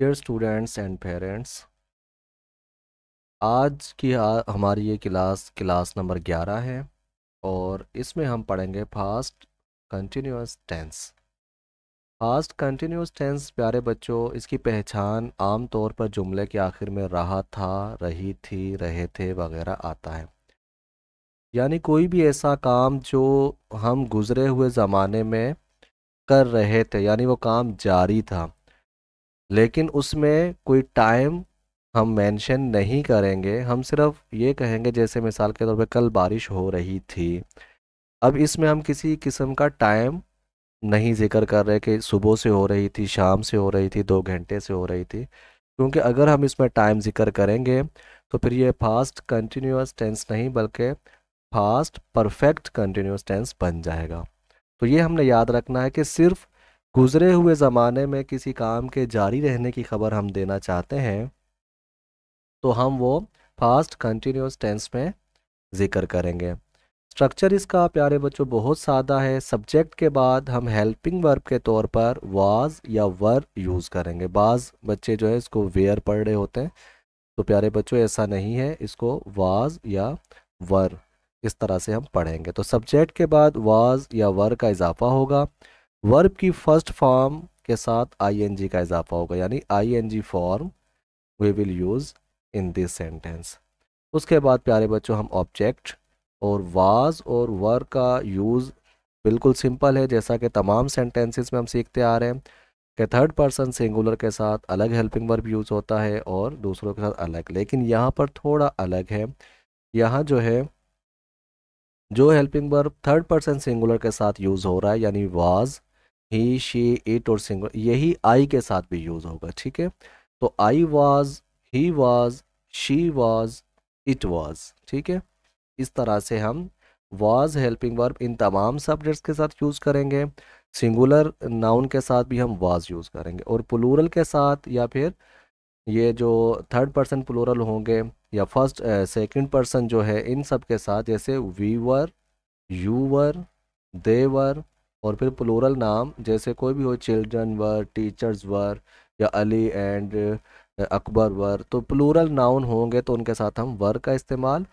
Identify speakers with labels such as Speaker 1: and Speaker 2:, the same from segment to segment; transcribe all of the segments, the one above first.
Speaker 1: dear students and parents आज की हमारी ये क्लास क्लास नंबर ग्यारह है और इसमें हम पढ़ेंगे fast continuous tense fast continuous tense प्यारे बच्चों इसकी पहचान आम तौर पर जुमले के आखिर में रहा था रही थी रहे थे वगैरह आता है यानी कोई भी ऐसा काम जो हम गुज़रे हुए ज़माने में कर रहे थे यानी वो काम जारी था लेकिन उसमें कोई टाइम हम मेंशन नहीं करेंगे हम सिर्फ ये कहेंगे जैसे मिसाल के तौर पे कल बारिश हो रही थी अब इसमें हम किसी किस्म का टाइम नहीं जिक्र कर रहे कि सुबह से हो रही थी शाम से हो रही थी दो घंटे से हो रही थी क्योंकि अगर हम इसमें टाइम जिक्र करेंगे तो फिर ये फास्ट कंटिन्यूस टेंस नहीं बल्कि फास्ट परफेक्ट कंटिन्यूस टेंस बन जाएगा तो ये हमने याद रखना है कि सिर्फ गुज़रे हुए ज़माने में किसी काम के जारी रहने की खबर हम देना चाहते हैं तो हम वो फास्ट कंटिन्यूस टेंस में जिक्र करेंगे स्ट्रक्चर इसका प्यारे बच्चों बहुत सादा है सब्जेक्ट के बाद हम हेल्पिंग वर्ब के तौर पर वाज या वर यूज़ करेंगे बाज बच्चे जो है इसको वेयर पढ़ रहे होते हैं तो प्यारे बच्चों ऐसा नहीं है इसको वाज या वर इस तरह से हम पढ़ेंगे तो सब्जेक्ट के बाद वाज या वर का इजाफा होगा वर्ब की फर्स्ट फॉर्म के साथ आईएनजी का इजाफा होगा यानी I N G form we will use in this sentence उसके बाद प्यारे बच्चों हम ऑब्जेक्ट और वाज और वर का यूज़ बिल्कुल सिंपल है जैसा कि तमाम सेंटेंसेस में हम सीखते आ रहे हैं कि थर्ड पर्सन सिंगुलर के साथ अलग हेल्पिंग वर्ब यूज़ होता है और दूसरों के साथ अलग लेकिन यहाँ पर थोड़ा अलग है यहाँ जो है जो helping verb third person singular के साथ यूज़ हो रहा है यानी वाज ही शी इट और सिंगल यही आई के साथ भी यूज़ होगा ठीक है तो I was he was she was it was ठीक है इस तरह से हम वाज हेल्पिंग वर्ब इन तमाम सब्जेक्ट्स के साथ यूज़ करेंगे सिंगुलर नाउन के साथ भी हम वाज यूज़ करेंगे और प्लूरल के साथ या फिर ये जो थर्ड पर्सन प्लूरल होंगे या फर्स्ट सेकंड पर्सन जो है इन सब के साथ जैसे वी वर यू वर दे वर और फिर प्लूरल नाम जैसे कोई भी हो चिल्ड्रन वर टीचर्स वर या अली एंड अकबर वर तो प्लूरल नाउन होंगे तो उनके साथ हम वर का इस्तेमाल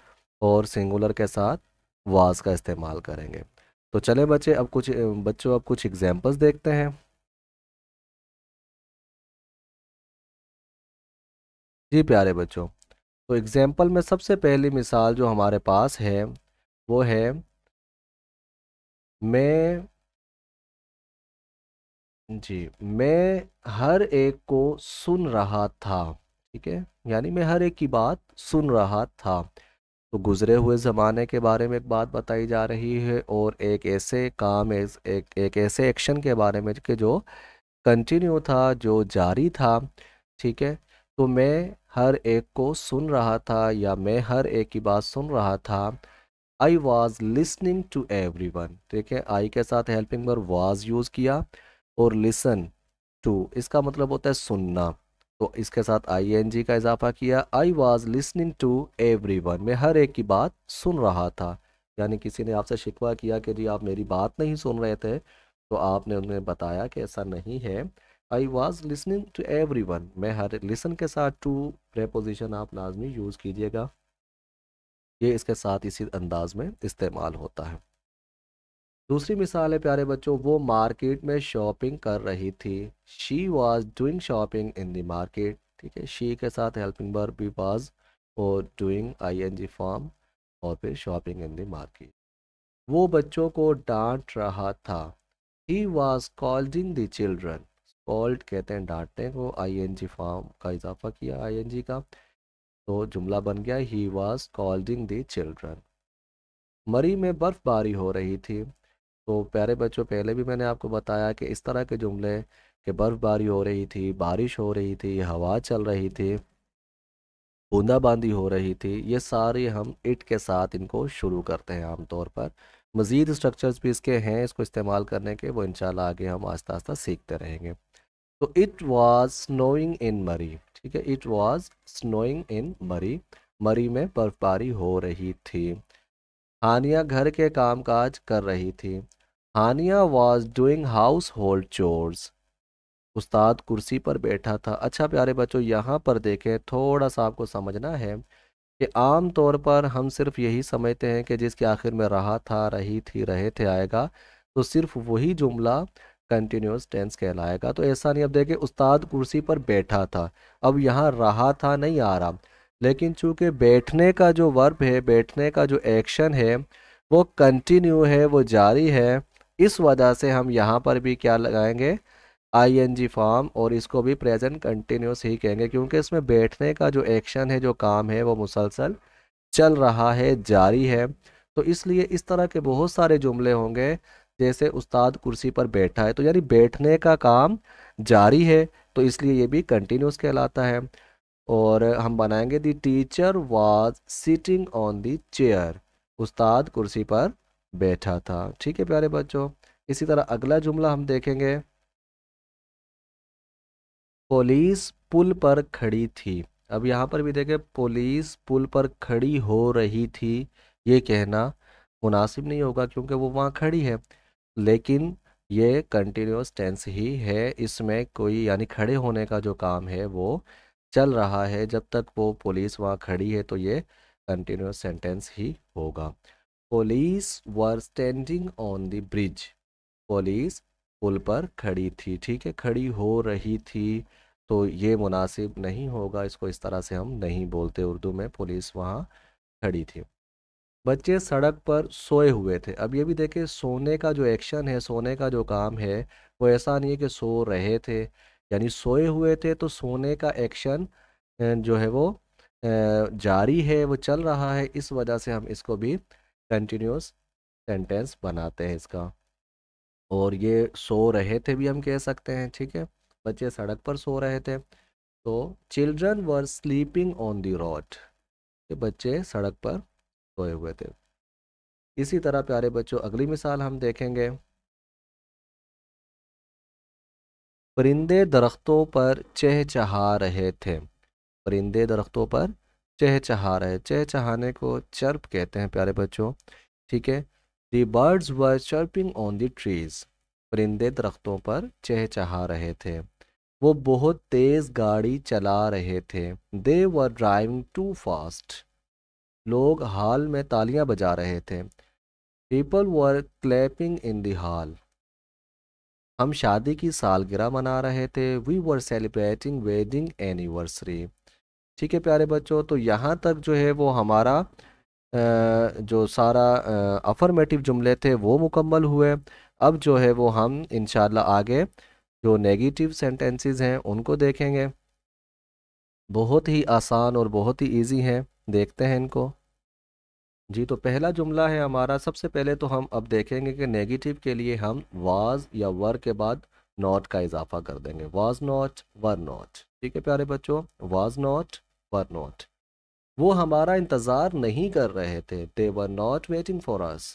Speaker 1: और सिंगुलर के साथ वाज का इस्तेमाल करेंगे तो चले बच्चे अब कुछ बच्चों अब कुछ एग्जाम्पल्स देखते हैं जी प्यारे बच्चों तो एग्ज़ाम्पल में सबसे पहली मिसाल जो हमारे पास है वो है मैं जी मैं हर एक को सुन रहा था ठीक है यानी मैं हर एक की बात सुन रहा था तो गुज़रे हुए ज़माने के बारे में एक बात बताई जा रही है और एक ऐसे काम एक एक ऐसे एक्शन के बारे में के जो कंटिन्यू था जो जारी था ठीक है तो मैं हर एक को सुन रहा था या मैं हर एक की बात सुन रहा था I was listening to every one ठीक है आई के साथ हेल्पिंग वर वॉज यूज़ किया और लिसन टू इसका मतलब होता है सुनना तो इसके साथ आई का इजाफा किया I was listening to every one मैं हर एक की बात सुन रहा था यानी किसी ने आपसे शिकवा किया कि जी आप मेरी बात नहीं सुन रहे थे तो आपने उन्हें बताया कि ऐसा नहीं है I was listening to every one मैं हर लिसन के साथ टू प्रेपोजिशन आप लाजमी यूज़ कीजिएगा ये इसके साथ इसी अंदाज में इस्तेमाल होता है दूसरी मिसाल है प्यारे बच्चों वो मार्केट में शॉपिंग कर रही थी she was doing shopping in the market ठीक है शी के साथ हेल्पिंग वर्ब भी वॉज और doing I N G form और फिर शॉपिंग इन द मार्केट वो बच्चों को डांट रहा था he was scolding the children scold कहते हैं डांटने को आई एन जी फॉर्म का इजाफा किया आई एन जी का तो जुमला बन गया he was scolding the children Murree में बर्फबारी हो रही थी तो प्यारे बच्चों पहले भी मैंने आपको बताया कि इस तरह के जुमले कि बर्फ़बारी हो रही थी बारिश हो रही थी हवा चल रही थी बूंदाबांदी हो रही थी ये सारे हम इट के साथ इनको शुरू करते हैं आमतौर पर मज़ीद स्ट्रक्चर्स भी इसके हैं इसको इस्तेमाल करने के वो इंशाल्लाह आगे हम आस्ता आस्ता सीखते रहेंगे तो इट वाज स्नोइंग इन मरी ठीक है इट वाज स्नोइंग इन मरी मरी में बर्फबारी हो रही थी हानिया घर के कामकाज कर रही थी Hania was doing household chores उस्ताद कुर्सी पर बैठा था अच्छा प्यारे बच्चों यहाँ पर देखें थोड़ा सा आपको समझना है कि आम तौर पर हम सिर्फ यही समझते हैं कि जिसके आखिर में रहा था रही थी रहे थे आएगा तो सिर्फ वही जुमला कंटिन्यूस टेंस कहलाएगा तो ऐसा नहीं अब देखें उस्ताद कुर्सी पर बैठा था अब यहाँ रहा था नहीं आ रहा लेकिन चूंकि बैठने का जो वर्ब है बैठने का जो एक्शन है वो कंटिन्यू है वो जारी है इस वजह से हम यहाँ पर भी क्या लगाएंगे आई एन जी फॉर्म और इसको भी प्रेजेंट कंटिन्यूस ही कहेंगे क्योंकि इसमें बैठने का जो एक्शन है जो काम है वो मुसलसल चल रहा है जारी है तो इसलिए इस तरह के बहुत सारे जुमले होंगे जैसे उस्ताद कुर्सी पर बैठा है तो यानी बैठने का काम जारी है तो इसलिए ये भी कंटिन्यूस कहलाता है और हम बनाएंगे the teacher was sitting on the chair उस्ताद कुर्सी पर बैठा था ठीक है प्यारे बच्चों इसी तरह अगला जुमला हम देखेंगे पुलिस पुल पर खड़ी थी अब यहाँ पर भी देखें पुलिस पुल पर खड़ी हो रही थी ये कहना मुनासिब नहीं होगा क्योंकि वो वहाँ खड़ी है लेकिन ये कंटिन्यूस टेंस ही है इसमें कोई यानी खड़े होने का जो काम है वो चल रहा है जब तक वो पुलिस वहाँ खड़ी है तो ये कंटिन्यूस सेंटेंस ही होगा police were standing on the bridge police पुल पर खड़ी थी ठीक है खड़ी हो रही थी तो ये मुनासिब नहीं होगा इसको इस तरह से हम नहीं बोलते उर्दू में पुलिस वहाँ खड़ी थी बच्चे सड़क पर सोए हुए थे अब ये भी देखें सोने का जो एक्शन है सोने का जो काम है वो ऐसा नहीं है कि सो रहे थे यानी सोए हुए थे तो सोने का एक्शन जो है वो जारी है वो चल रहा है इस वजह से हम इसको भी कंटिन्यूस सेंटेंस बनाते हैं इसका और ये सो रहे थे भी हम कह सकते हैं ठीक है बच्चे सड़क पर सो रहे थे तो children were sleeping on the road ये बच्चे सड़क पर सोए हुए थे इसी तरह प्यारे बच्चों अगली मिसाल हम देखेंगे परिंदे दरख्तों पर चहचहा रहे थे परिंदे दरख्तों पर चहचहा रहे चहचहाने को चर्प कहते हैं प्यारे बच्चों ठीक है the birds were chirping on the trees परिंदे दरख्तों पर चहचहा रहे थे वो बहुत तेज़ गाड़ी चला रहे थे they were driving too fast लोग हाल में तालियां बजा रहे थे पीपल वर क्लैपिंग इन दाल हम शादी की सालगिरह मना रहे थे we were celebrating wedding anniversary ठीक है प्यारे बच्चों तो यहाँ तक जो है वो हमारा जो सारा अफर्मेटिव जुमले थे वो मुकम्मल हुए अब जो है वो हम इन आगे जो नेगेटिव सेंटेंसेस हैं उनको देखेंगे बहुत ही आसान और बहुत ही इजी हैं देखते हैं इनको जी तो पहला जुमला है हमारा सबसे पहले तो हम अब देखेंगे कि नेगेटिव के लिए हम वाज या वर के बाद नॉट का इजाफा कर देंगे वाज नॉट वर नॉट ठीक है प्यारे बच्चों वाज नॉट वर नॉट वो हमारा इंतज़ार नहीं कर रहे थे they were not waiting for us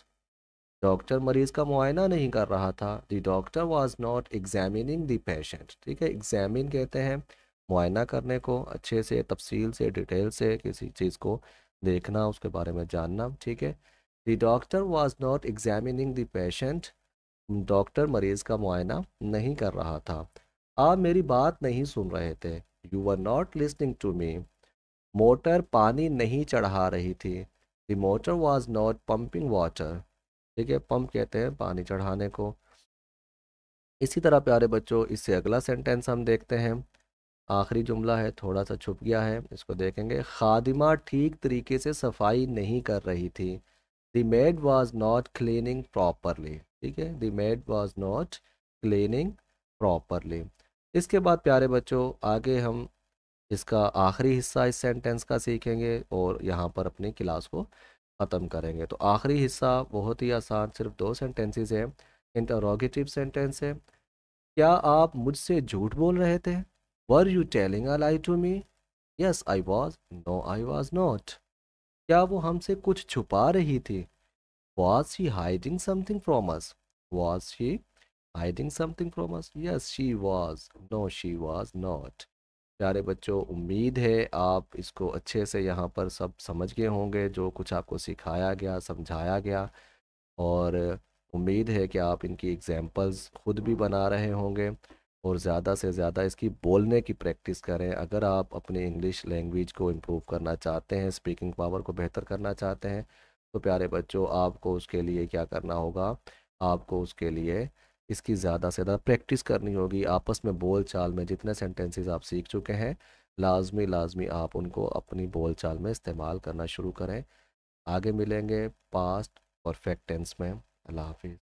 Speaker 1: doctor मरीज का मुआयना नहीं कर रहा था the doctor was not examining the patient ठीक है एग्जामिन कहते हैं मुआयना करने को अच्छे से तफसील से डिटेल से किसी चीज़ को देखना उसके बारे में जानना ठीक है the doctor was not examining the patient doctor मरीज का मुआयना नहीं कर रहा था आप मेरी बात नहीं सुन रहे थे you are not listening to me motor पानी नहीं चढ़ा रही थी the motor was not pumping water ठीक है पम्प कहते हैं पानी चढ़ाने को इसी तरह प्यारे बच्चों इससे अगला सेंटेंस हम देखते हैं आखिरी जुमला है थोड़ा सा छुप गया है इसको देखेंगे खादिमा ठीक तरीके से सफाई नहीं कर रही थी the maid was not cleaning properly ठीक है the maid was not cleaning properly इसके बाद प्यारे बच्चों आगे हम इसका आखिरी हिस्सा इस सेंटेंस का सीखेंगे और यहाँ पर अपनी क्लास को ख़त्म करेंगे तो आखिरी हिस्सा बहुत ही आसान सिर्फ दो सेंटेंसेस हैं इंटरोगेटिव सेंटेंस है क्या आप मुझसे झूठ बोल रहे थे were you telling a lie to me yes I was no I was not क्या वो हमसे कुछ छुपा रही थी was he hiding something from us was she hiding something from us yes she was no she was not प्यारे बच्चों उम्मीद है आप इसको अच्छे से यहाँ पर सब समझ गए होंगे जो कुछ आपको सिखाया गया समझाया गया और उम्मीद है कि आप इनकी एग्जाम्पल्स खुद भी बना रहे होंगे और ज़्यादा से ज़्यादा इसकी बोलने की प्रैक्टिस करें अगर आप अपनी इंग्लिश लैंग्वेज को इम्प्रूव करना चाहते हैं स्पीकिंग पावर को बेहतर करना चाहते हैं तो प्यारे बच्चों आपको उसके लिए क्या करना होगा आपको उसके लिए इसकी ज़्यादा से ज़्यादा प्रैक्टिस करनी होगी आपस में बोल चाल में जितने सेंटेंसेस आप सीख चुके हैं लाजमी लाजमी आप उनको अपनी बोल चाल में इस्तेमाल करना शुरू करें आगे मिलेंगे पास्ट परफेक्ट टेंस में अल्लाह हाफिज़